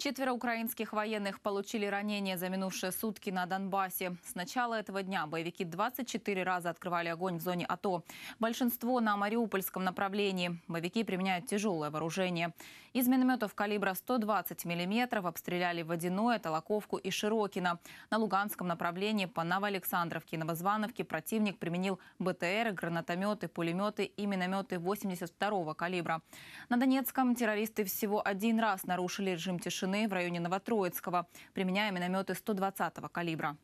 Четверо украинских военных получили ранения за минувшие сутки на Донбассе. С начала этого дня боевики 24 раза открывали огонь в зоне АТО. Большинство на Мариупольском направлении. Боевики применяют тяжелое вооружение. Из минометов калибра 120 мм обстреляли Водяное, Толоковку и Широкино. На Луганском направлении по Новоалександровке и Новозвановке противник применил БТР, гранатометы, пулеметы и минометы 82-го калибра. На Донецком террористы всего один раз нарушили режим тишины в районе Новотроицкого, применяя минометы 120-го калибра.